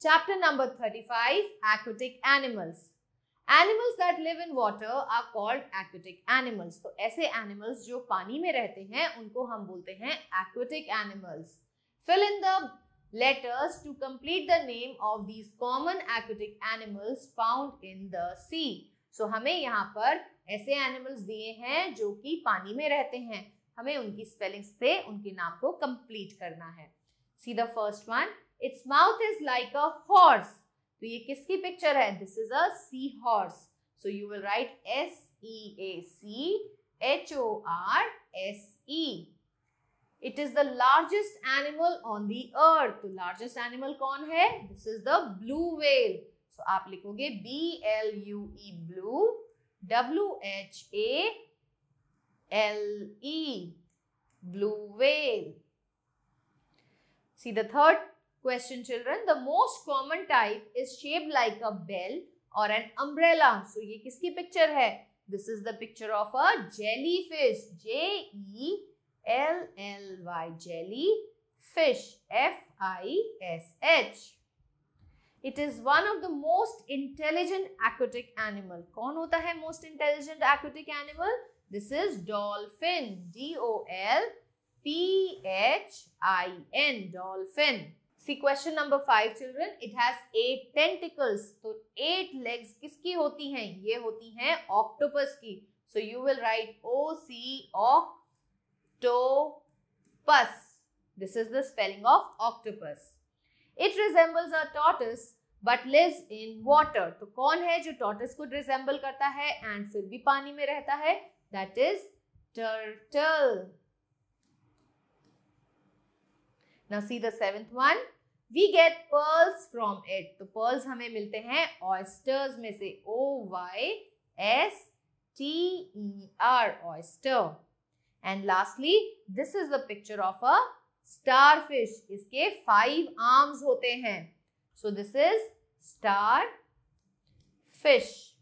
Chapter number 35 Aquatic Animals. Animals that live in water are called aquatic animals. तो ऐसे animals जो पानी में रहते हैं उनको हम बोलते हैं aquatic animals. Fill in the letters to complete the name of these common aquatic animals found in the sea. So हमें यहाँ पर ऐसे animals दिए हैं जो कि पानी में रहते हैं हमें उनकी spellings से उनके नाम को complete करना है See the first one. Its mouth is like a horse तो ये किसकी पिक्चर है this is a sea horse so you will right S E A C H O R S E it is the largest animal on the अर्थ तो largest animal कौन है this is the blue well so आप लिखोगे B L U E blue W H A L E blue whale see the third Question children, the most common type is shaped like a bell or an umbrella. So ये किसकी picture है? This is the picture of a jellyfish. J E L L Y jelly fish. F I S H. It is one of the most intelligent aquatic animal. कौन होता है most intelligent aquatic animal? This is dolphin. D O L P H I N dolphin. See question number five children it has eight tentacles तो eight legs किसकी होती हैं ये होती हैं ऑक्टोपस की so you will write O C octopus this is the spelling of octopus it resembles a tortoise but lives in water तो कौन है जो टॉटस को रिजेंबल करता है एंड फिर भी पानी में रहता है that is turtle Now see the seventh one. We get pearls from it तो पर्ल्स हमें मिलते हैं ऑयस्टर्स में से O Y S T E R oyster and lastly this is the picture of a fish इसके five arms होते हैं so this is star fish